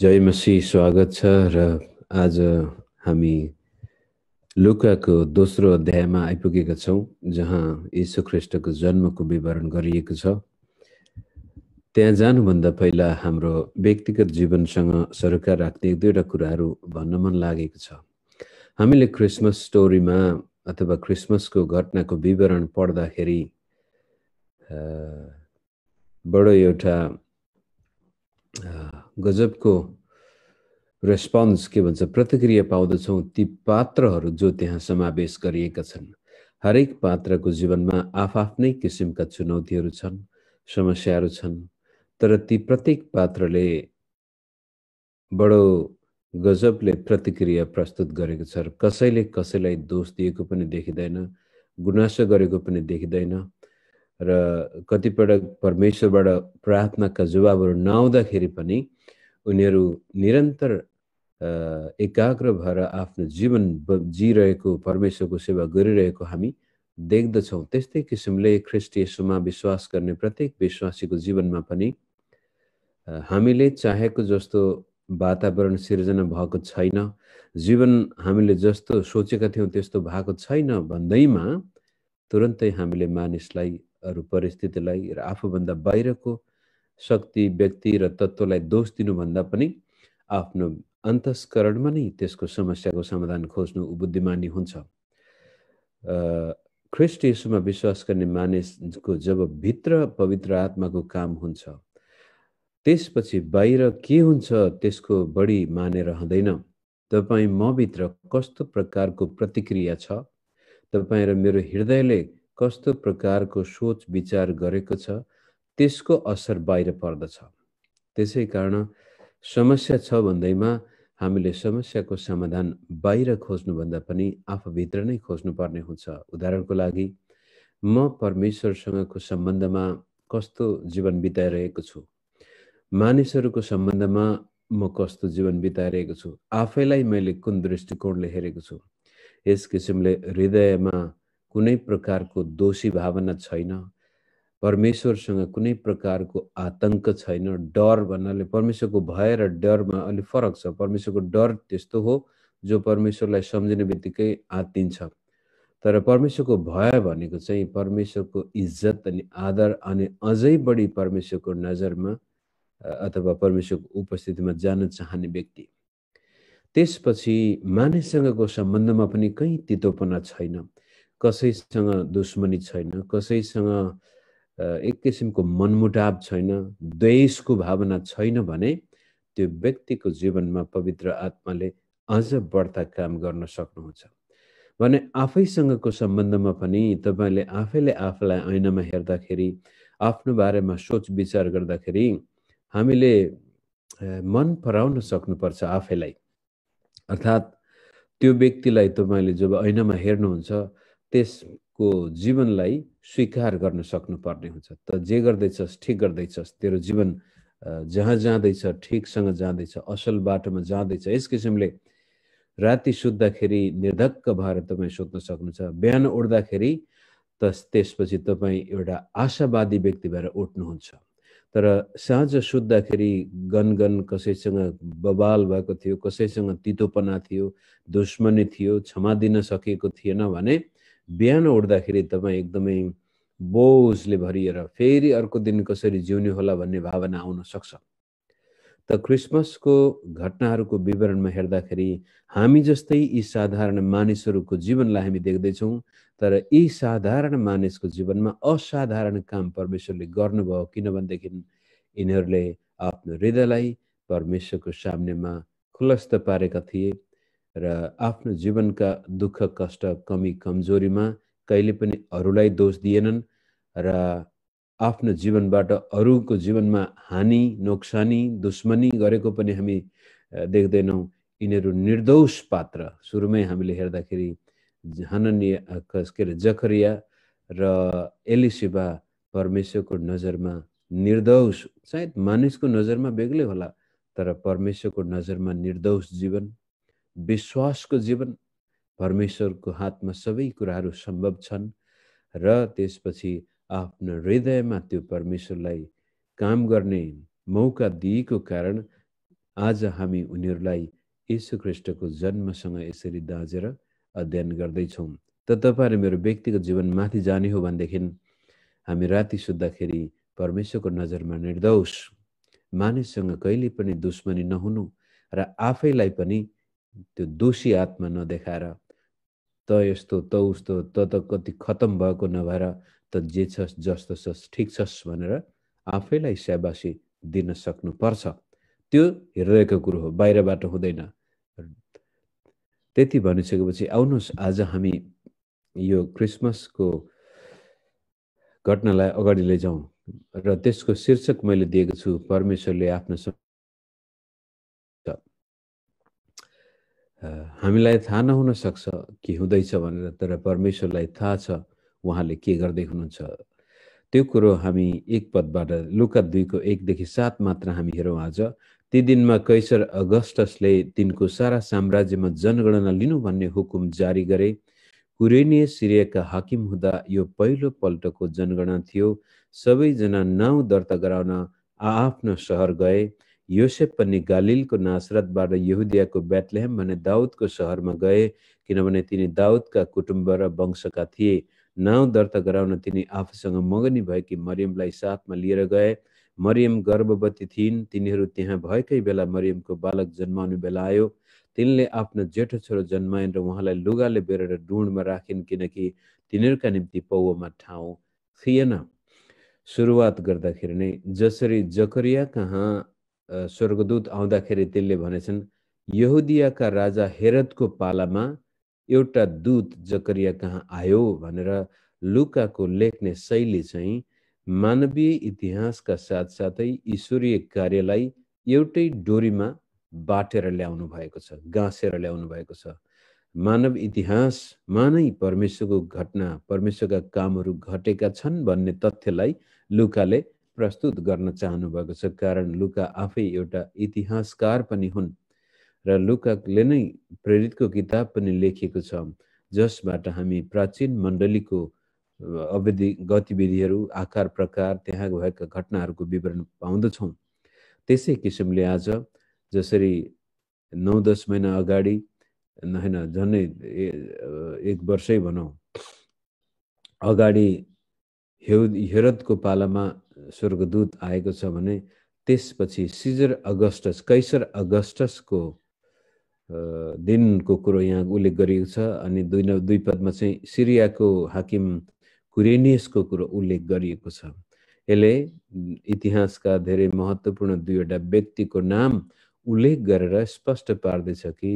जय मसी स्वागत छ र आज हामी लुकाको दोस्रो अध्यायमा आइपुगेका छौँ जहाँ यीशुख्रिष्टको जन्मको विवरण गरिएको छ त्यहाँ जानुभन्दा पहिला हाम्रो व्यक्तिगत जीवनसँग सरकार राख्ने एक दुईवटा कुराहरू भन्न मन लागेको छ हामीले क्रिसमस स्टोरीमा अथवा क्रिसमसको घटनाको विवरण पढ्दाखेरि बडो एउटा गजबको रेस्पोन्स के भन्छ प्रतिक्रिया पाउँदछौँ ती पात्रहरू जो त्यहाँ समावेश गरिएका छन् हरेक पात्रको जीवनमा आफआफ्नै किसिमका चुनौतीहरू छन् समस्याहरू छन् तर ती प्रत्येक पात्रले बडो गजबले प्रतिक्रिया प्रस्तुत गरेको छ कसैले कसैलाई दोष दिएको पनि देखिँदैन गुनासो गरेको पनि देखिँदैन र कतिपटक परमेश्वरबाट प्रार्थनाका जवाबहरू नआउँदाखेरि पनि उनीहरू निरन्तर एकाग्र भएर आफ्नो जीवन जिइरहेको परमेश्वरको सेवा गरिरहेको हामी देख्दछौँ त्यस्तै किसिमले ख्रिस्टियसुमा विश्वास गर्ने प्रत्येक विश्वासीको जीवनमा पनि हामीले चाहेको जस्तो वातावरण सिर्जना भएको छैन जीवन हामीले जस्तो सोचेका थियौँ त्यस्तो भएको छैन भन्दैमा तुरन्तै हामीले मानिसलाई अरू परिस्थितिलाई र आफूभन्दा बाहिरको शक्ति व्यक्ति र तत्त्वलाई दोष दिनुभन्दा पनि आफ्नो अन्तस्करणमा नै त्यसको समस्याको समाधान खोज्नु बुद्धिमानी हुन्छ ख्रिस्ट यसोमा विश्वास गर्ने मानिसको जब भित्र पवित्र आत्माको काम हुन्छ त्यसपछि बाहिर के हुन्छ त्यसको बढी मानेर रहँदैन तपाईँ मभित्र कस्तो प्रकारको प्रतिक्रिया छ तपाईँ र मेरो हृदयले कस्तो प्रकारको सोच विचार गरेको छ त्यसको असर बाहिर पर्दछ त्यसै कारण समस्या छ भन्दैमा हामीले समस्याको समाधान बाहिर खोज्नुभन्दा पनि आफूभित्र नै खोज्नुपर्ने हुन्छ उदाहरणको लागि म परमेश्वरसँगको सम्बन्धमा कस्तो जीवन बिताइरहेको छु मानिसहरूको सम्बन्धमा म कस्तो जीवन बिताइरहेको छु आफैलाई मैले कुन दृष्टिकोणले हेरेको छु यस किसिमले हृदयमा कुनै प्रकारको दोषी भावना छैन परमेश्वरसँग कुनै प्रकारको आतङ्क छैन डर भन्नाले परमेश्वरको भय र डरमा अलिक फरक छ परमेश्वरको डर त्यस्तो हो जो परमेश्वरलाई सम्झिने बित्तिकै आतिन्छ तर परमेश्वरको भय भनेको चाहिँ परमेश्वरको इज्जत अनि आदर अनि अझै बढी परमेश्वरको नजरमा अथवा परमेश्वरको उपस्थितिमा जान चाहने व्यक्ति त्यसपछि मानिससँगको सम्बन्धमा पनि कहीँ तितोपना छैन कसैसँग दुश्मनी छैन कसैसँग एक किसिमको मनमुटाव छैन द्वेषको भावना छैन भने त्यो व्यक्तिको जीवनमा पवित्र आत्माले अझ बढ्ता काम गर्न सक्नुहुन्छ भने आफैसँगको सम्बन्धमा पनि तपाईँले आफैले आफूलाई ऐनामा हेर्दाखेरि आफ्नो बारेमा सोच विचार गर्दाखेरि हामीले मन पराउन सक्नुपर्छ आफैलाई अर्थात् त्यो व्यक्तिलाई तपाईँले जब ऐनामा हेर्नुहुन्छ त्यसको जीवनलाई स्वीकार गर्न सक्नुपर्ने हुन्छ त जे गर्दैछस् ठिक गर्दैछस् तेरो जीवन जहाँ जाँदैछ ठिकसँग जाँदैछ असल बाटोमा जाँदैछ यस किसिमले राति सुत्दाखेरि निर्धक्क भएर तपाईँ सुत्न सक्नुहुन्छ बिहान उठ्दाखेरि त त्यसपछि तपाईँ एउटा आशावादी व्यक्ति भएर उठ्नुहुन्छ तर साँझ सुत्दाखेरि गनगन कसैसँग बबाल भएको थियो कसैसँग तितोपना थियो दुश्मनी थियो क्षमा दिन सकेको थिएन भने बिहान उठ्दाखेरि तपाईँ एकदमै बोझले भरिएर फेरि अर्को दिन कसरी जिउने होला भन्ने भावना आउन सक्छ त क्रिसमसको घटनाहरूको विवरणमा हेर्दाखेरि हामी जस्तै यी साधारण मानिसहरूको जीवनलाई हामी देख्दैछौँ तर यी साधारण मानिसको जीवनमा असाधारण काम परमेश्वरले गर्नुभयो किनभनेदेखि यिनीहरूले आफ्नो हृदयलाई परमेश्वरको सामनेमा खुलस्त पारेका थिए र आफ्नो जीवनका दुःख कष्ट कमी कमजोरीमा कहिले पनि अरूलाई दोष दिएनन् र आफ्नो जीवनबाट अरूको जीवनमा हानि नोक्सानी दुश्मनी गरेको पनि हामी देख्दैनौँ यिनीहरू निर्दोष पात्र सुरुमै हामीले हेर्दाखेरि हननीय के अरे जखरिया र एलिसिबा परमेश्वरको नजरमा निर्दोष सायद मानिसको नजरमा बेग्लै होला तर परमेश्वरको नजरमा निर्दोष जीवन विश्वासको जीवन परमेश्वरको हातमा सबै कुराहरू सम्भव छन् र त्यसपछि आफ्नो हृदयमा त्यो परमेश्वरलाई काम गर्ने मौका दिएको कारण आज हामी उनीहरूलाई यसु ख्रिस्टको जन्मसँग यसरी दाँजेर अध्ययन गर्दैछौँ त तपाईँहरू मेरो व्यक्तिगत जीवन माथि जाने हो भनेदेखि हामी राति सुत्दाखेरि परमेश्वरको नजरमा निर्दोष मानिससँग कहिले पनि दुश्मनी नहुनु र आफैलाई पनि त्यो दोषी हातमा नदेखाएर त यस्तो त उस्तो त त कति खतम भएको नभएर त जे छस् जस्तो छस् ठिक छस् भनेर आफैलाई स्याबासी दिन सक्नुपर्छ त्यो हृदयको कुरो हो बाहिरबाट हुँदैन त्यति भनिसकेपछि आउनुहोस् आज हामी यो क्रिसमसको घटनालाई अगाडि लैजाउँ र त्यसको शीर्षक मैले दिएको छु परमेश्वरले आफ्नो हामीलाई थाहा नहुन सक्छ के हुँदैछ भनेर तर परमेश्वरलाई थाहा छ उहाँले के गर्दै हुनुहुन्छ त्यो कुरो हामी एक पदबाट लुका दुईको एकदेखि सात मात्र हामी हेरौँ आज ती दिनमा कैसर अगस्टसले तिनको सारा साम्राज्यमा जनगणना लिनु भन्ने हुकुम जारी गरे कुरेनिय सिरियाका हाकिम हुँदा यो पहिलो पल्टको जनगणना थियो सबैजना नाउँ दर्ता गराउन आआफ्नो सहर गए योसेप पनि गालिलको नासरतबाट यहुदियाको बेतलेहम भने दाउदको सहरमा गए किनभने तिनी दाउदका कुटुम्ब र वंशका थिए नाउँ दर्ता गराउन तिनी आफूसँग मगनी भएकी मरियमलाई साथमा लिएर गए मरियम गर्भवती थिइन् तिनीहरू त्यहाँ भएकै बेला मरियमको बालक जन्माउने बेला आयो तिनले आफ्नो जेठो छोरो जन्माइन् र उहाँलाई लुगाले बेरेर डुँडमा राखिन् किनकि तिनीहरूका निम्ति पौवमा ठाउँ थिएन सुरुवात गर्दाखेरि नै जसरी जकरिया कहाँ स्वर्गदूत आउँदाखेरि त्यसले भनेछन् यहुदियाका राजा हेरतको पालामा एउटा दूत जकरिया कहाँ आयो भनेर लुकाको लेख्ने शैली चाहिँ मानवीय इतिहासका साथसाथै ईश्वरीय कार्यलाई एउटै डोरीमा बाटेर ल्याउनु भएको छ गाँसेर ल्याउनु भएको छ मानव इतिहासमा नै परमेश्वरको घटना परमेश्वरका कामहरू घटेका छन् भन्ने तथ्यलाई लुकाले प्रस्तुत गर्न चाहनु भएको छ कारण लुका आफै एउटा इतिहासकार पनि हुन् र लुकाले नै प्रेरितको किताब पनि लेखिएको छ जसबाट हामी प्राचीन मण्डलीको अवधि गतिविधिहरू आकार प्रकार त्यहाँ भएका घटनाहरूको विवरण पाउँदछौँ त्यसै किसिमले आज जसरी नौ दस महिना अगाडि होइन झन्डै एक वर्षै भनौँ अगाडि हेरदको हेरतको पालामा स्वर्गदूत आएको छ भने त्यसपछि सिजर अगस्टस कैसर अगस्टसको दिनको कुरो यहाँ उल्लेख गरिएको छ अनि दुई न दुई पदमा चाहिँ सिरियाको हाकिम कुरेनियसको कुरो उल्लेख गरिएको छ यसले इतिहासका धेरै महत्त्वपूर्ण दुईवटा व्यक्तिको नाम उल्लेख गरेर स्पष्ट पार्दैछ कि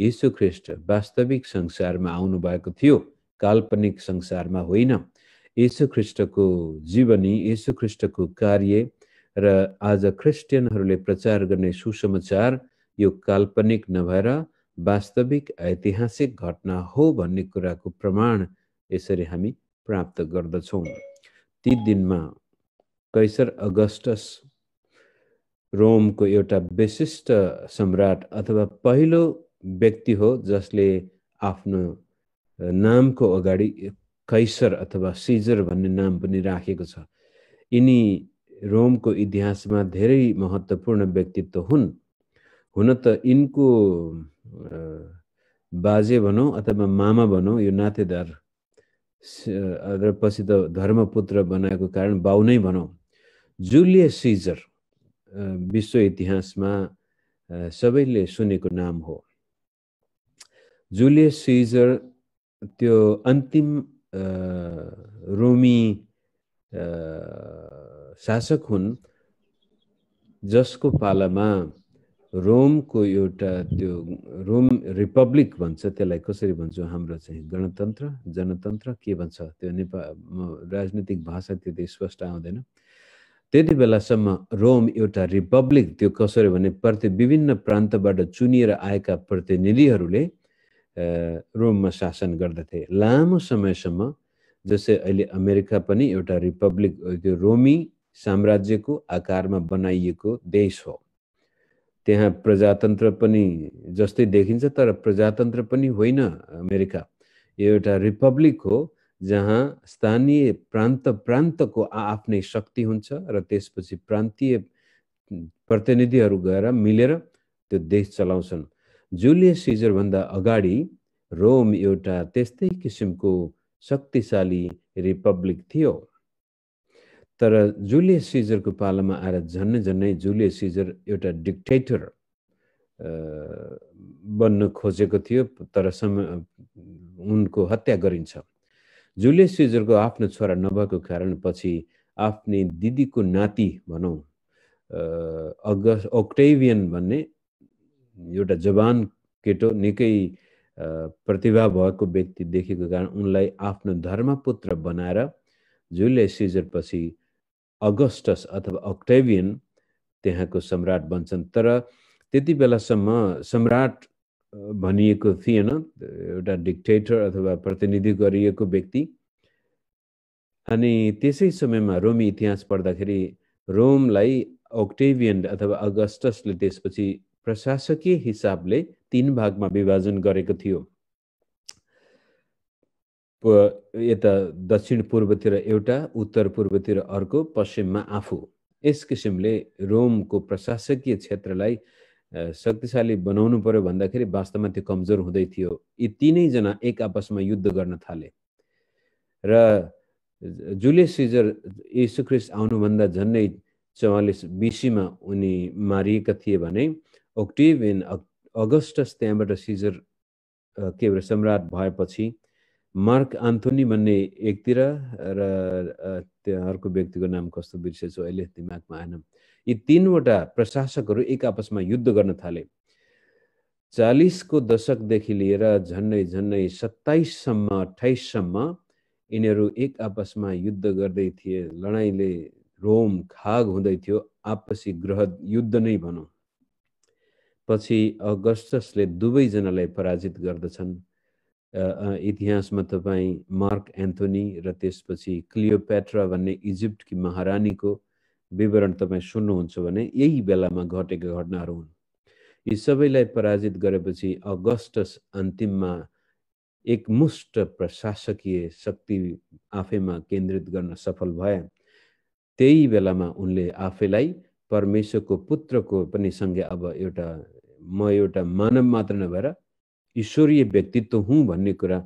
यीशुख्रिष्ट वास्तविक संसारमा आउनुभएको थियो काल्पनिक संसारमा होइन येसु ख्रिस्टको जीवनी येसु ख्रिस्टको कार्य र आज क्रिस्टियनहरूले प्रचार गर्ने सुसमाचार यो काल्पनिक नभएर वास्तविक ऐतिहासिक घटना हो भन्ने कुराको प्रमाण यसरी हामी प्राप्त गर्दछौँ ती दिनमा कैसर अगस्टस रोमको एउटा विशिष्ट सम्राट अथवा पहिलो व्यक्ति हो जसले आफ्नो नामको अगाडि कैसर अथवा सिजर भन्ने नाम पनि राखेको छ यिनी रोमको इतिहासमा धेरै महत्त्वपूर्ण व्यक्तित्व हुन् हुन त यिनको बाजे भनौँ अथवा मामा भनौँ यो नातेदार र पछि त धर्मपुत्र बनाएको कारण बाउ नै भनौँ जुलियस सिजर विश्व इतिहासमा सबैले सुनेको नाम हो जुलियस सिजर त्यो अन्तिम रोमी शासक हुन् जसको पालामा रोमको एउटा त्यो रोम रिपब्लिक भन्छ त्यसलाई कसरी भन्छौँ हाम्रो चाहिँ गणतन्त्र जनतन्त्र के भन्छ त्यो नेपाल राजनीतिक भाषा त्यति स्पष्ट आउँदैन त्यति बेलासम्म रोम एउटा रिपब्लिक त्यो कसरी भने प्रति विभिन्न प्रान्तबाट चुनिएर आएका प्रतिनिधिहरूले रोममा शासन गर्दथे लामो समयसम्म जस्तै अहिले अमेरिका पनि एउटा रिपब्लिक त्यो रोमी साम्राज्यको आकारमा बनाइएको देश हो त्यहाँ प्रजातन्त्र पनि जस्तै देखिन्छ तर प्रजातन्त्र पनि होइन अमेरिका यो एउटा रिपब्लिक हो जहाँ स्थानीय प्रान्त प्रान्तको आफ्नै शक्ति हुन्छ र त्यसपछि प्रान्तीय प्रतिनिधिहरू गएर मिलेर त्यो देश चलाउँछन् जुलियस सिजरभन्दा अगाडि रोम एउटा त्यस्तै किसिमको शक्तिशाली रिपब्लिक थियो तर जुलियस सिजरको पालामा आएर झन् झन्नै जुलियस सिजर एउटा डिक्टेटर बन्न खोजेको थियो तर सम उनको हत्या गरिन्छ जुलियस सिजरको आफ्नो छोरा नभएको कारण पछि आफ्नै दिदीको नाति भनौँ अग अक्टेभियन भन्ने एउटा जवान केटो निकै प्रतिभा भएको व्यक्ति देखेको कारण उनलाई आफ्नो धर्मपुत्र बनाएर जुलियस पछि अगस्टस अथवा अक्टेभियन त्यहाँको सम्राट बन्छन् तर त्यति बेलासम्म सम्राट भनिएको थिएन एउटा डिक्टेटर अथवा प्रतिनिधि गरिएको व्यक्ति अनि त्यसै समयमा रोमी इतिहास पढ्दाखेरि रोमलाई अक्टेभियन अथवा अगस्टसले त्यसपछि प्रशासकीय हिसाबले तिन भागमा विभाजन गरेको थियो यता दक्षिण पूर्वतिर एउटा उत्तर पूर्वतिर अर्को पश्चिममा आफू यस किसिमले रोमको प्रशासकीय क्षेत्रलाई शक्तिशाली बनाउनु पर्यो भन्दाखेरि वास्तवमा त्यो कमजोर हुँदै थियो यी तिनैजना एक आपसमा युद्ध गर्न थाले र जुलियस सिजर यीशुख्रिस्ट आउनुभन्दा झन्डै चौवालिस बिसीमा उनी मारिएका थिए भने ओक्टेभ अगस्टस त्यहाँबाट सिजर के भएर सम्राट भएपछि मार्क आन्थोनी भन्ने एकतिर र त्यहाँ अर्को व्यक्तिको नाम कस्तो बिर्सेछु अहिले दिमागमा आएन यी तिनवटा प्रशासकहरू एक आपसमा युद्ध गर्न थाले चालिसको दशकदेखि लिएर झन्डै झन्डै सत्ताइससम्म अठाइससम्म यिनीहरू एक आपसमा युद्ध गर्दै थिए लडाइँले रोम खाग हुँदै थियो आपसी ग्रह युद्ध नै भनौँ पछि अगस्टसले दुवैजनालाई पराजित गर्दछन् इतिहासमा तपाईँ मार्क एन्थोनी र त्यसपछि क्लियोपेट्रा भन्ने इजिप्टकी महारानीको विवरण तपाईँ सुन्नुहुन्छ भने यही बेलामा घटेका घटनाहरू हुन् यी सबैलाई पराजित गरेपछि अगस्टस अन्तिममा एकमुष्ट प्रशासकीय शक्ति आफैमा केन्द्रित गर्न सफल भए त्यही बेलामा उनले आफैलाई परमेश्वरको पुत्रको पनि सँगै अब एउटा म एउटा मानव मात्र नभएर ईश्वरीय व्यक्तित्व हुँ भन्ने कुरा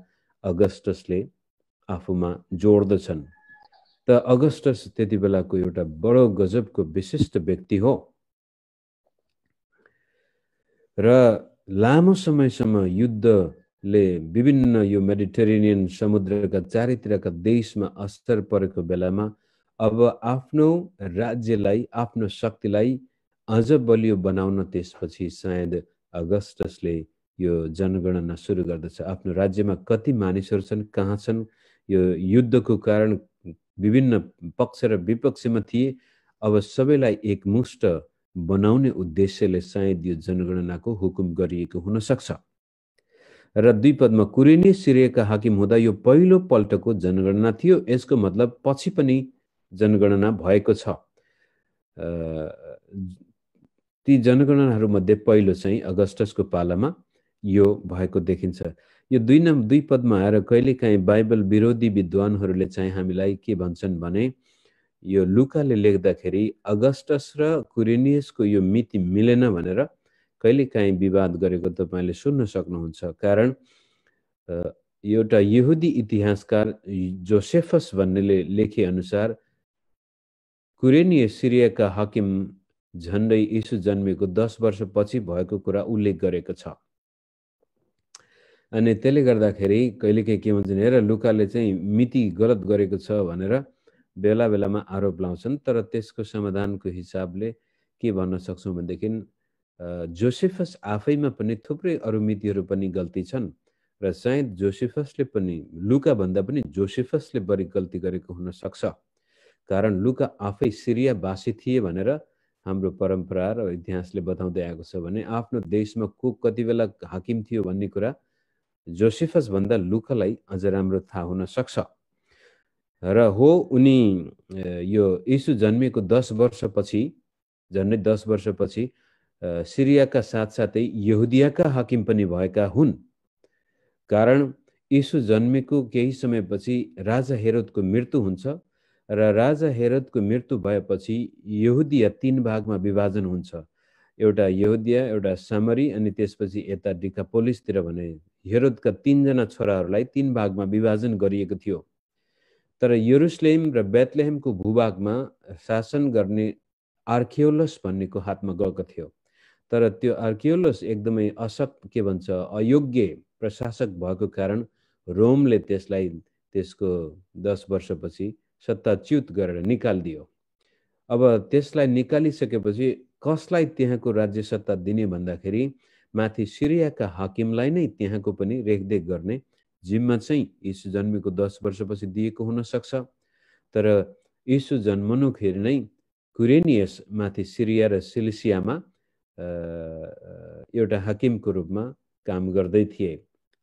अगस्टसले आफूमा जोड्दछन् त अगस्टस त्यति बेलाको एउटा बडो गजबको विशिष्ट व्यक्ति हो र लामो समयसम्म युद्धले विभिन्न यो मेडिटेरेनियन समुद्रका चारैतिरका देशमा असर परेको बेलामा अब आफ्नो राज्यलाई आफ्नो शक्तिलाई अझ बलियो बनाउन त्यसपछि सायद अगस्टसले यो जनगणना सुरु गर्दछ आफ्नो राज्यमा कति मानिसहरू छन् कहाँ छन् यो युद्धको कारण विभिन्न पक्ष र विपक्षमा थिए अब सबैलाई एकमुष्ट बनाउने उद्देश्यले सायद यो जनगणनाको हुकुम गरिएको हुन सक्छ र दुई पदमा कुरेनी सिरियाका हाकिम हुँदा यो पहिलो पल्टको जनगणना थियो यसको मतलब पछि पनि जनगणना भएको छ ती जनगणनाहरूमध्ये पहिलो चाहिँ अगस्टसको पालामा यो भएको देखिन्छ यो दुई नम्बर दुई पदमा आएर कहिलेकाहीँ बाइबल विरोधी विद्वानहरूले चाहिँ हामीलाई के भन्छन् भने यो लुकाले लेख्दाखेरि अगस्टस र कुरिनियसको यो मिति मिलेन भनेर कहिलेकाहीँ विवाद गरेको तपाईँले सुन्न सक्नुहुन्छ कारण एउटा यहुदी इतिहासकार जोसेफस भन्नेले लेखेअनुसार कुरेनिय सिरियाका हकिम झन्डै यीशु जन्मेको दस वर्षपछि भएको कुरा उल्लेख गरेको छ अनि त्यसले गर्दाखेरि कहिलेकाहीँ के भन्छन् हेर लुकाले चाहिँ मिति गलत गरेको छ भनेर बेला बेलामा आरोप लाउँछन् तर त्यसको समाधानको हिसाबले के भन्न सक्छौँ भनेदेखि जोसेफस आफैमा पनि थुप्रै अरू मितिहरू पनि गल्ती छन् र सायद जोसेफसले पनि लुका भन्दा पनि जोसेफसले बढी गल्ती गरेको हुनसक्छ कारण लुका आफै सिरियावासी थिए भनेर हाम्रो परम्परा र इतिहासले बताउँदै आएको छ भने आफ्नो देशमा को कति बेला हाकिम थियो भन्ने कुरा जोसेफस भन्दा लुकलाई अझ राम्रो थाहा हुन सक्छ र हो उनी यो यीशु जन्मेको दस वर्षपछि झन्डै दस वर्षपछि सिरियाका साथसाथै यहुदियाका हाकिम पनि भएका हुन् कारण यीशु जन्मेको केही समयपछि राजा हेरोदको मृत्यु हुन्छ र राजा हेरदको मृत्यु भएपछि यहुदिया तिन भागमा विभाजन हुन्छ एउटा यहुदिया एउटा सामरी अनि त्यसपछि यता डिकापोलिसतिर भने हेरोदका तिनजना छोराहरूलाई तिन भागमा विभाजन गरिएको थियो तर युरुसलेम र बेतलेहेमको भूभागमा शासन गर्ने आर्कियोलस भन्नेको हातमा गएको थियो तर त्यो आर्कियोलस एकदमै असक के भन्छ अयोग्य प्रशासक भएको कारण रोमले त्यसलाई त्यसको दस वर्षपछि सत्ताच्युत गरेर निकालिदियो अब त्यसलाई निकालिसकेपछि कसलाई त्यहाँको राज्य सत्ता दिने भन्दाखेरि माथि सिरियाका हकिमलाई नै त्यहाँको पनि रेखदेख गर्ने जिम्मा चाहिँ यीशु जन्मेको दस वर्षपछि दिएको हुनसक्छ तर यीशु जन्मनुखेरि नै कुरेनियस माथि सिरिया र सिलिसियामा एउटा हकिमको रूपमा काम गर्दै थिए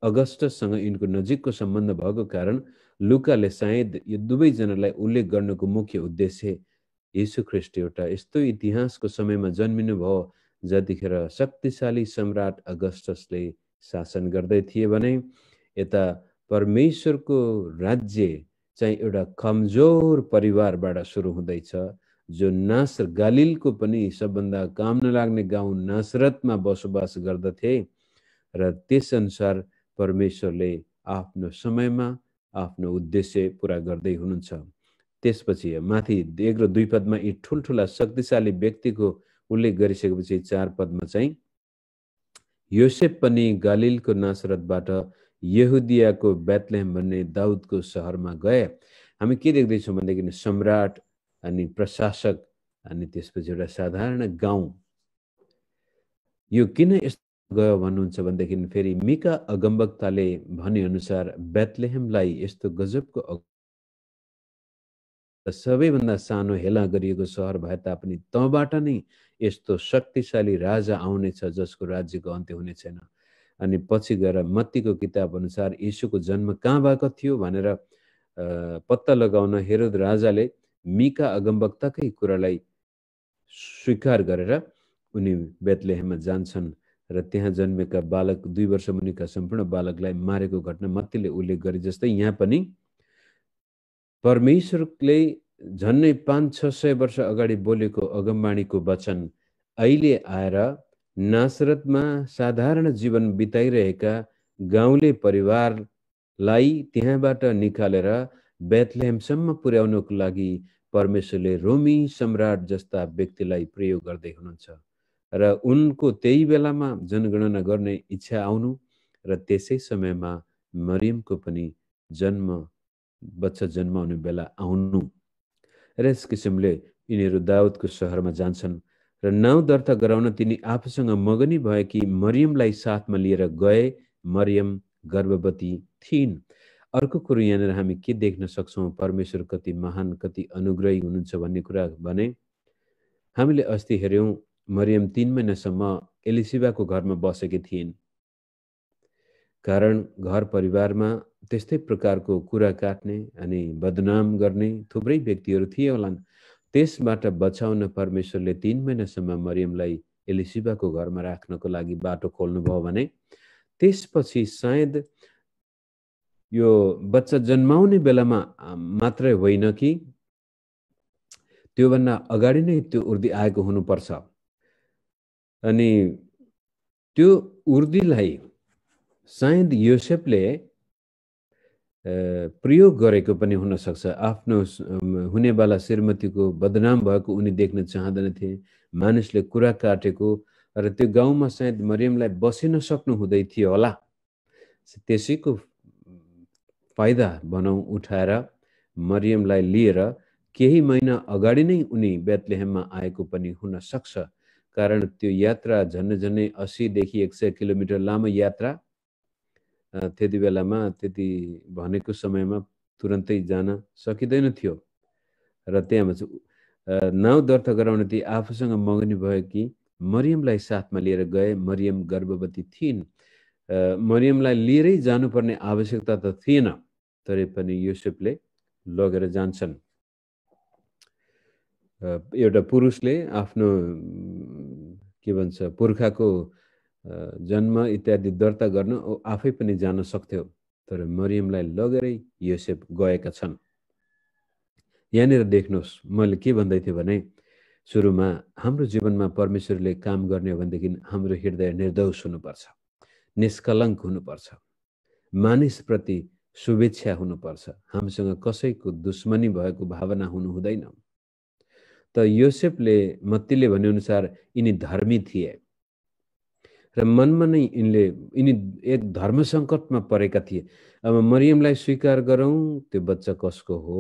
अगस्टसँग यिनको नजिकको सम्बन्ध भएको कारण लुकाले सायद यो दुवैजनालाई उल्लेख गर्नुको मुख्य उद्देश्य यीशु ख्रिस्ट एउटा यस्तो इतिहासको समयमा जन्मिनु भयो जतिखेर शक्तिशाली सम्राट अगस्टसले शासन गर्दै थिए भने यता परमेश्वरको राज्य चाहिँ एउटा कमजोर परिवारबाट सुरु हुँदैछ जो नासर गालिलको पनि सबभन्दा काम नलाग्ने गाउँ नासरतमा बसोबास गर्दथे र त्यसअनुसार परमेश्वरले आफ्नो समयमा आफ्नो उद्देश्य पुरा गर्दै हुनुहुन्छ त्यसपछि माथि एक र दुई पदमा यी ठुल्ठुला शक्तिशाली व्यक्तिको उल्लेख गरिसकेपछि चार पदमा चाहिँ योसेप पनि गालिलको नासरतबाट यहुदियाको बेतलेम भन्ने दाउदको सहरमा गए हामी के देख्दैछौँ भनेदेखि सम्राट अनि प्रशासक अनि त्यसपछि एउटा साधारण गाउँ यो किन यस्तो गयो भन्नुहुन्छ भनेदेखि फेरि मिका अगम्बक्ताले भनेअनुसार बेतलेहेमलाई यस्तो गजबको सबैभन्दा सानो हेला गरिएको सहर भए तापनि तँबाट नै यस्तो शक्तिशाली राजा आउनेछ जसको राज्यको अन्त्य हुने छैन अनि पछि गएर मत्तीको किताब अनुसार यीशुको जन्म कहाँ भएको थियो भनेर पत्ता लगाउन हेरोद राजाले मिका अगमबक्ताकै कुरालाई स्वीकार गरेर उनी बेतलेहेममा जान्छन् र त्यहाँ जन्मेका बालक दुई वर्ष मुनिका सम्पूर्ण बालकलाई मारेको घटना मत्तीले उल्लेख गरे जस्तै यहाँ पनि परमेश्वरले झन्नै पाँच छ सय वर्ष अगाडि बोलेको अगमवाणीको वचन अहिले आएर नासरतमा साधारण जीवन बिताइरहेका गाउँले परिवारलाई त्यहाँबाट निकालेर बेथलेमसम्म पुर्याउनको लागि परमेश्वरले रोमी सम्राट जस्ता व्यक्तिलाई प्रयोग गर्दै हुनुहुन्छ र उनको त्यही बेलामा जनगणना गर्ने इच्छा आउनु र त्यसै समयमा मरियमको पनि जन्म बच्चा जन्माउने बेला आउनु र यस किसिमले यिनीहरू दावतको सहरमा जान्छन् र नाउँ दर्ता गराउन तिनी आफूसँग मगनी भए कि मरियमलाई साथमा लिएर गए मरियम गर्भवती थिइन् अर्को कुरो यहाँनिर हामी के देख्न सक्छौँ परमेश्वर कति महान कति अनुग्रही हुनुहुन्छ भन्ने कुरा भने हामीले अस्ति हेऱ्यौँ मरियम तिन महिनासम्म एलिसिबाको घरमा बसेकी थिइन् कारण घर परिवारमा त्यस्तै प्रकारको कुरा काट्ने अनि बदनाम गर्ने थुप्रै व्यक्तिहरू थिए होलान् त्यसबाट बचाउन परमेश्वरले तिन महिनासम्म मरियमलाई एलिसिबाको घरमा राख्नको लागि बाटो खोल्नुभयो भने त्यसपछि सायद यो बच्चा जन्माउने बेलामा मात्रै होइन कि त्योभन्दा अगाडि नै त्यो उर्दी आएको हुनुपर्छ अनि त्यो उर्दीलाई सायद युसेफले प्रयोग गरेको पनि हुनसक्छ आफ्नो हुनेवाला श्रीमतीको बदनाम भएको उनी देख्न चाहँदैनथे मानिसले कुरा काटेको र त्यो गाउँमा सायद मरियमलाई बसिन सक्नु हुँदै थियो होला त्यसैको फाइदा भनौँ उठाएर मरियमलाई लिएर केही महिना अगाडि नै उनी बेतलेहेममा आएको पनि हुनसक्छ कारण त्यो यात्रा झन् झन्नै असीदेखि एक सय किलोमिटर लामो यात्रा त्यति बेलामा त्यति भनेको समयमा तुरन्तै जान सकिँदैन थियो र त्यहाँ चाहिँ नाउँ दर्ता गराउन ती आफूसँग मगनी भयो कि मरियमलाई साथमा लिएर गए मरियम गर्भवती थिइन् मरियमलाई लिएरै जानुपर्ने आवश्यकता त थिएन तरै पनि युसेफले लगेर जान्छन् एउटा पुरुषले आफ्नो के भन्छ पुर्खाको जन्म इत्यादि दर्ता गर्न आफै पनि जान सक्थ्यो तर मरियमलाई लगेरै योसेफ गएका छन् यहाँनिर देख्नुहोस् मैले के भन्दै थिएँ भने सुरुमा हाम्रो जीवनमा परमेश्वरले काम गर्ने हो भनेदेखि हाम्रो हृदय निर्दोष हुनुपर्छ निष्कलङ्क हुनुपर्छ मानिसप्रति शुभेच्छा हुनुपर्छ हामीसँग कसैको दुश्मनी भएको भावना हुनु हुँदैन त योसेफले मत्तीले भनेअनुसार यिनी धर्मी थिए र मनमा नै यिनले यिनी एक धर्म सङ्कटमा परेका थिए अब मरियमलाई स्वीकार गरौँ त्यो बच्चा कसको हो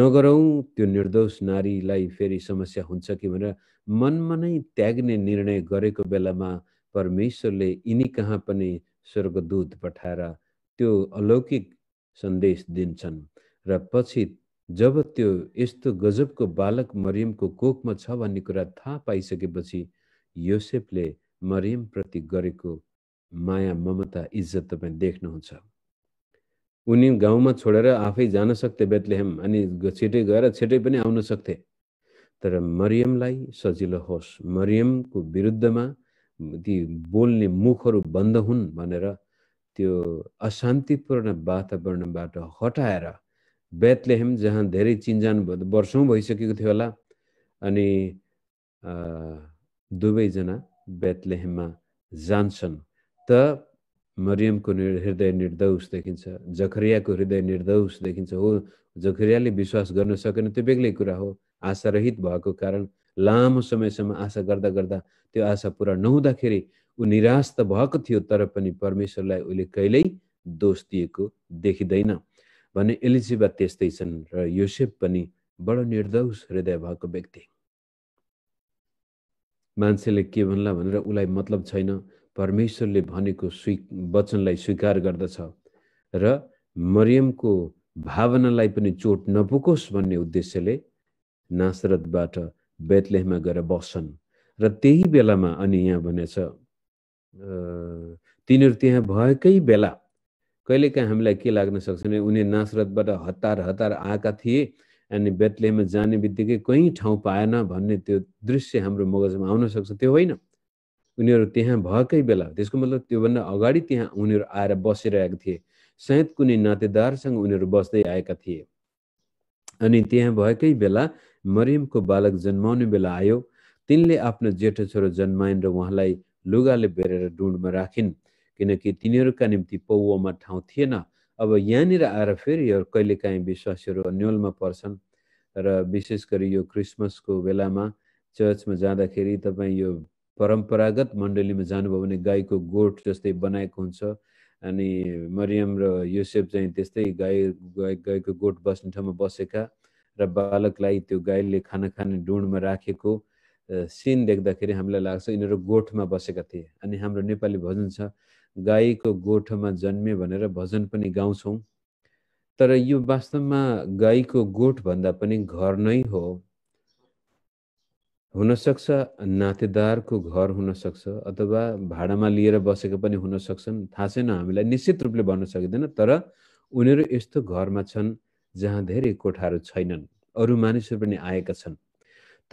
नगरौँ त्यो निर्दोष नारीलाई फेरि समस्या हुन्छ कि भनेर मनमा नै त्याग्ने निर्णय गरेको बेलामा परमेश्वरले यिनी कहाँ पनि स्वर्गदूत पठाएर त्यो अलौकिक सन्देश दिन्छन् र पछि जब त्यो यस्तो गजबको बालक मरियमको कोखमा छ भन्ने कुरा थाहा पाइसकेपछि योसेफले मरियमप्रति गरेको माया ममता इज्जत तपाईँ देख्नुहुन्छ उनी गाउँमा छोडेर आफै जान सक्थे बेतलेहेम अनि छिटै गएर छिटै पनि आउन सक्थे तर मरियमलाई सजिलो होस् मरियमको विरुद्धमा ती बोल्ने मुखहरू बन्द हुन् भनेर त्यो अशान्तिपूर्ण वातावरणबाट हटाएर बेतलेहेम जहाँ धेरै चिन्जान वर्षौँ भइसकेको थियो होला अनि दुवैजना बेतलेहेममा जान्छन् त मरियमको हृदय निर्दोष देखिन्छ जखरियाको हृदय निर्दोष देखिन्छ हो जखरियाले विश्वास गर्न सकेन त्यो बेग्लै कुरा हो आशारहित भएको कारण लामो समयसम्म आशा गर्दा गर्दा त्यो आशा पुरा नहुँदाखेरि ऊ निराश त भएको थियो तर पनि परमेश्वरलाई उसले कहिल्यै दोष दिएको देखिँदैन भने एलिजिबेथ त्यस्तै छन् र योसेप पनि बडो निर्दोष हृदय भएको व्यक्ति मान्छेले के भन्ला भनेर उसलाई मतलब छैन परमेश्वरले भनेको स्वी वचनलाई स्वीकार गर्दछ र मरियमको भावनालाई पनि चोट नपुगोस् भन्ने उद्देश्यले नासरतबाट बेतलेहमा गएर बस्छन् र त्यही बेलामा अनि यहाँ भनेछ तिनीहरू त्यहाँ भएकै बेला कहिलेकाहीँ हामीलाई के लाग्न सक्छ भने उनी नासरतबाट हतार हतार आएका थिए अनि बेतलेमा जाने बित्तिकै कहीँ ठाउँ पाएन भन्ने त्यो दृश्य हाम्रो मगजमा आउन सक्छ त्यो होइन उनीहरू त्यहाँ भएकै बेला त्यसको मतलब त्योभन्दा अगाडि त्यहाँ उनीहरू आएर बसिरहेका थिए सायद कुनै नातेदारसँग उनीहरू बस्दै आएका थिए अनि त्यहाँ भएकै बेला मरियमको बालक जन्माउने बेला आयो तिनले आफ्नो जेठो छोरो जन्माइन् र उहाँलाई लुगाले बेरेर डुँडमा राखिन् किनकि तिनीहरूका निम्ति पौवामा ठाउँ थिएन अब यहाँनिर आएर फेरि यो कहिलेकाहीँ विश्वासीहरू अन्यलमा पर्छन् र विशेष गरी यो क्रिसमसको बेलामा चर्चमा जाँदाखेरि तपाईँ यो परम्परागत मण्डलीमा जानुभयो भने गाईको गोठ जस्तै बनाएको हुन्छ अनि मरियम र युसेफ चाहिँ त्यस्तै गाई गाई गाईको गोठ बस्ने ठाउँमा बसेका र बालकलाई त्यो गाईले खाना खाने डुँडमा राखेको सिन देख्दाखेरि हामीलाई लाग्छ यिनीहरू गोठमा बसेका थिए अनि हाम्रो नेपाली भजन छ गाईको गोठमा जन्मे भनेर भजन पनि गाउँछौँ तर यो वास्तवमा गाईको गोठभन्दा पनि घर नै हो हुनसक्छ नातेदारको घर हुनसक्छ अथवा भाडामा लिएर बसेको पनि हुनसक्छन् थाहा छैन हामीलाई निश्चित रूपले भन्न सकिँदैन तर उनीहरू यस्तो घरमा छन् जहाँ धेरै कोठाहरू छैनन् अरू मानिसहरू पनि आएका छन्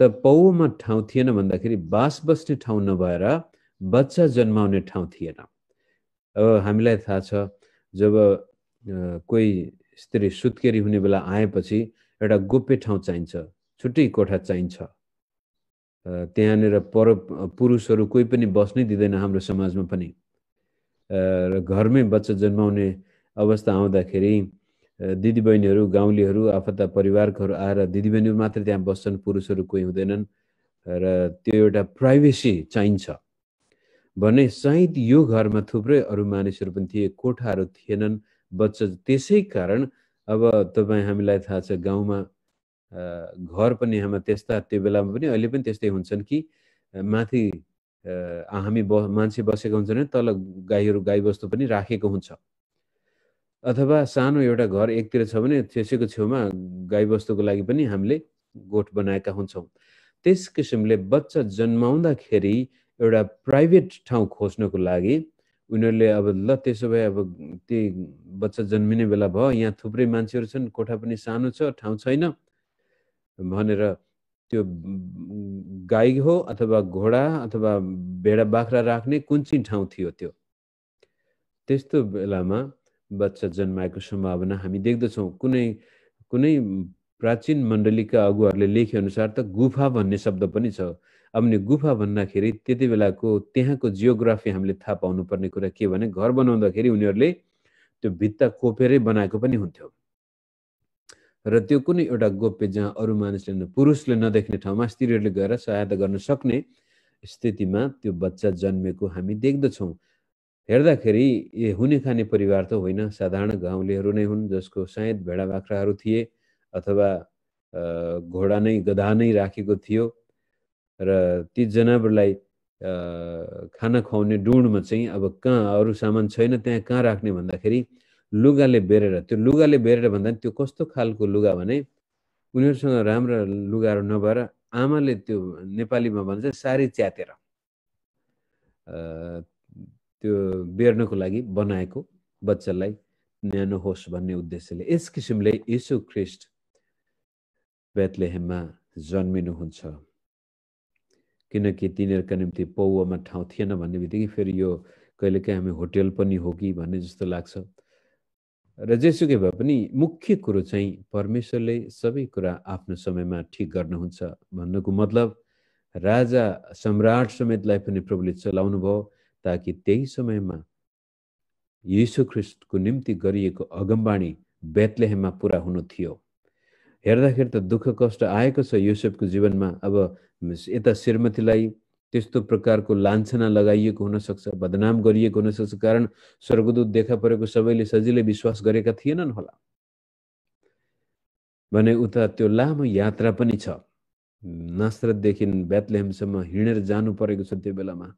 त पौमा ठाउँ थिएन भन्दाखेरि बास बस्ने ठाउँ नभएर बच्चा जन्माउने ठाउँ थिएन अब हामीलाई थाहा छ जब कोही स्त्री सुत्केरी हुने बेला आएपछि एउटा गोप्य ठाउँ चाहिन्छ छुट्टै कोठा चाहिन्छ त्यहाँनिर पर पुरुषहरू कोही पनि बस्नै दिँदैन हाम्रो समाजमा पनि र घरमै बच्चा जन्माउने अवस्था आउँदाखेरि दिदीबहिनीहरू गाउँलेहरू आफता परिवारकोहरू आएर दिदीबहिनीहरू मात्र त्यहाँ बस्छन् पुरुषहरू कोही हुँदैनन् र त्यो एउटा प्राइभेसी चाहिन्छ भने सायद यो घरमा थुप्रै अरू मानिसहरू पनि थिए कोठाहरू थिएनन् बच्चा त्यसै कारण अब तपाईँ हामीलाई थाहा छ गाउँमा घर पनि हाम्रा त्यस्ता त्यो बेलामा पनि अहिले पनि त्यस्तै हुन्छन् कि माथि हामी ब मान्छे बसेको हुन्छ भने तल गाईहरू गाईबस्तु पनि राखेको हुन्छ अथवा सानो एउटा घर एकतिर छ भने त्यसैको छेउमा गाईबस्तुको लागि पनि हामीले गोठ बनाएका हुन्छौँ त्यस किसिमले बच्चा जन्माउँदाखेरि एउटा प्राइभेट ठाउँ खोज्नको लागि उनीहरूले अब ल त्यसो भए अब त्यही बच्चा जन्मिने बेला भयो यहाँ थुप्रै मान्छेहरू छन् कोठा पनि सानो छ ठाउँ छैन भनेर त्यो गाई हो अथवा घोडा अथवा भेडा बाख्रा राख्ने कुन चाहिँ ठाउँ थियो त्यो त्यस्तो बेलामा बच्चा जन्माएको सम्भावना हामी देख्दछौँ कुनै कुनै प्राचीन मण्डलीका अगुवाहरूले अनुसार त गुफा भन्ने शब्द पनि छ अब नि गुफा भन्दाखेरि त्यति बेलाको त्यहाँको जियोग्राफी हामीले थाहा पाउनुपर्ने कुरा के भने घर बनाउँदाखेरि उनीहरूले त्यो भित्ता कोपेरै बनाएको पनि हुन्थ्यो र त्यो कुनै एउटा गोप्य जहाँ अरू मानिसले पुरुषले नदेख्ने ठाउँमा स्त्रीहरूले गएर सहायता गर्न सक्ने स्थितिमा त्यो बच्चा जन्मेको हामी देख्दछौँ हेर्दाखेरि ए हुने खाने परिवार त होइन साधारण गाउँलेहरू नै हुन् जसको सायद भेडा बाख्राहरू थिए अथवा घोडा नै गधा नै राखेको थियो र ती जनावरलाई खाना खुवाउने डुँडमा चाहिँ अब कहाँ अरू सामान छैन त्यहाँ कहाँ राख्ने भन्दाखेरि लुगाले बेरेर त्यो लुगाले बेरेर भन्दा त्यो कस्तो खालको लुगा भने उनीहरूसँग राम्रो लुगाहरू नभएर आमाले त्यो नेपालीमा भन्छ साह्रै च्यातेर त्यो बेर्नको लागि बनाएको बच्चालाई न्यानो होस् भन्ने उद्देश्यले यस किसिमले यसो ख्रिस्ट बेतलेहेममा जन्मिनुहुन्छ किनकि तिनीहरूका निम्ति पौवामा ठाउँ थिएन भन्ने बित्तिकै फेरि यो कहिलेकाहीँ हामी होटेल पनि हो कि भन्ने जस्तो लाग्छ र जेसुकै भए पनि मुख्य कुरो चाहिँ परमेश्वरले सबै कुरा आफ्नो समयमा ठिक गर्नुहुन्छ भन्नुको मतलब राजा सम्राट समेतलाई पनि प्रभुले चलाउनु भयो ताकि त्यही समयमा यीशु ख्रिस्टको निम्ति गरिएको अगमबाणी बेतलेहमा पुरा हुनु थियो हेर्दाखेरि त दुःख कष्ट आएको छ युसेफको जीवनमा अब यता श्रीमतीलाई त्यस्तो प्रकारको लान्छना लगाइएको हुनसक्छ बदनाम गरिएको हुनसक्छ कारण स्वर्गदूत देखा परेको सबैले सजिलै विश्वास गरेका थिएनन् होला भने उता त्यो लामो यात्रा पनि छ नास्रतदेखि ब्यातलेहमसम्म हिँडेर जानु परेको छ त्यो बेलामा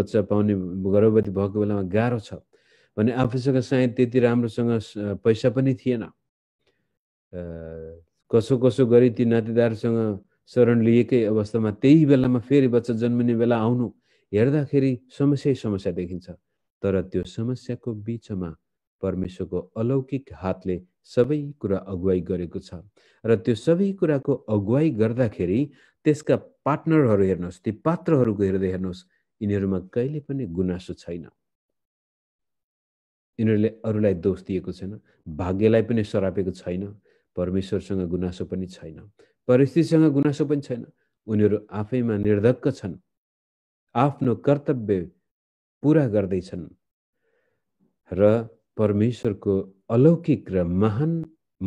बच्चा पाउने गर्भवती भएको बेलामा गाह्रो छ भने आफूसँग सायद त्यति राम्रोसँग पैसा पनि थिएन कसो कसो गरी ती नातेदारसँग शरण लिएकै अवस्थामा त्यही बेलामा फेरि बच्चा जन्मिने बेला आउनु हेर्दाखेरि समस्या समस्या देखिन्छ तर त्यो समस्याको बिचमा परमेश्वरको अलौकिक हातले सबै कुरा अगुवाई गरेको छ र त्यो सबै कुराको अगुवाई गर्दाखेरि त्यसका पार्टनरहरू हेर्नुहोस् ती पात्रहरूको हेर्दै हेर्नुहोस् यिनीहरूमा कहिले पनि गुनासो छैन यिनीहरूले अरूलाई दोष दिएको छैन भाग्यलाई पनि सरापेको छैन परमेश्वरसँग गुनासो पनि छैन परिस्थितिसँग गुनासो पनि छैन उनीहरू आफैमा निर्धक्क छन् आफ्नो कर्तव्य पुरा गर्दैछन् र परमेश्वरको अलौकिक र महान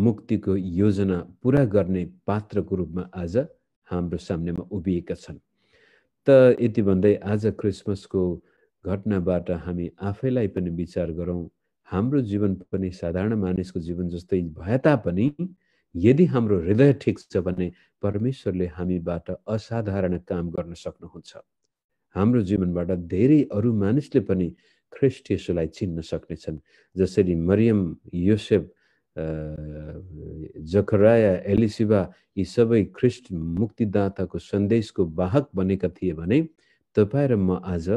मुक्तिको योजना पुरा गर्ने पात्रको रूपमा आज हाम्रो सामनेमा उभिएका छन् त यति भन्दै आज क्रिसमसको घटनाबाट हामी आफैलाई पनि विचार गरौँ हाम्रो जीवन पनि साधारण मानिसको जीवन जस्तै भए तापनि यदि हाम्रो हृदय ठिक छ भने परमेश्वरले हामीबाट असाधारण काम गर्न सक्नुहुन्छ हाम्रो जीवनबाट धेरै अरू मानिसले पनि ख्रिस्ट यसोलाई चिन्न सक्नेछन् जसरी मरियम योसेफ जखराया एलिसिबा यी सबै ख्रिस्ट मुक्तिदाताको सन्देशको वाहक बनेका थिए भने तपाईँ र म आज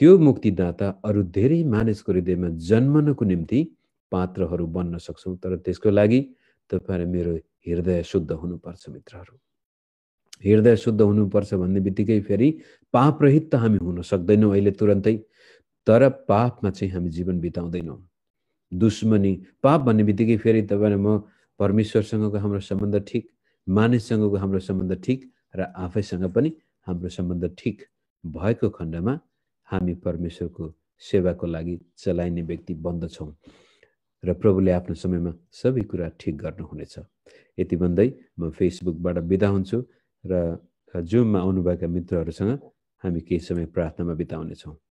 त्यो मुक्तिदाता अरू धेरै मानिसको हृदयमा जन्मनको निम्ति पात्रहरू बन्न सक्छौँ तर त्यसको लागि तपाईँ मेरो हृदय शुद्ध हुनुपर्छ मित्रहरू हृदय शुद्ध हुनुपर्छ भन्ने बित्तिकै फेरि पापरहित त हामी हुन सक्दैनौँ अहिले तुरन्तै तर पापमा चाहिँ हामी जीवन बिताउँदैनौँ दुश्मनी पाप भन्ने बित्तिकै फेरि तपाईँले म परमेश्वरसँगको हाम्रो सम्बन्ध ठिक मानिससँगको हाम्रो सम्बन्ध ठिक र आफैसँग पनि हाम्रो सम्बन्ध ठिक भएको खण्डमा हामी परमेश्वरको सेवाको लागि चलाइने व्यक्ति बन्दछौँ र प्रभुले आफ्नो समयमा सबै कुरा ठिक गर्नुहुनेछ यति भन्दै म फेसबुकबाट बिदा हुन्छु र जुममा आउनुभएका मित्रहरूसँग हामी केही समय प्रार्थनामा बिताउनेछौँ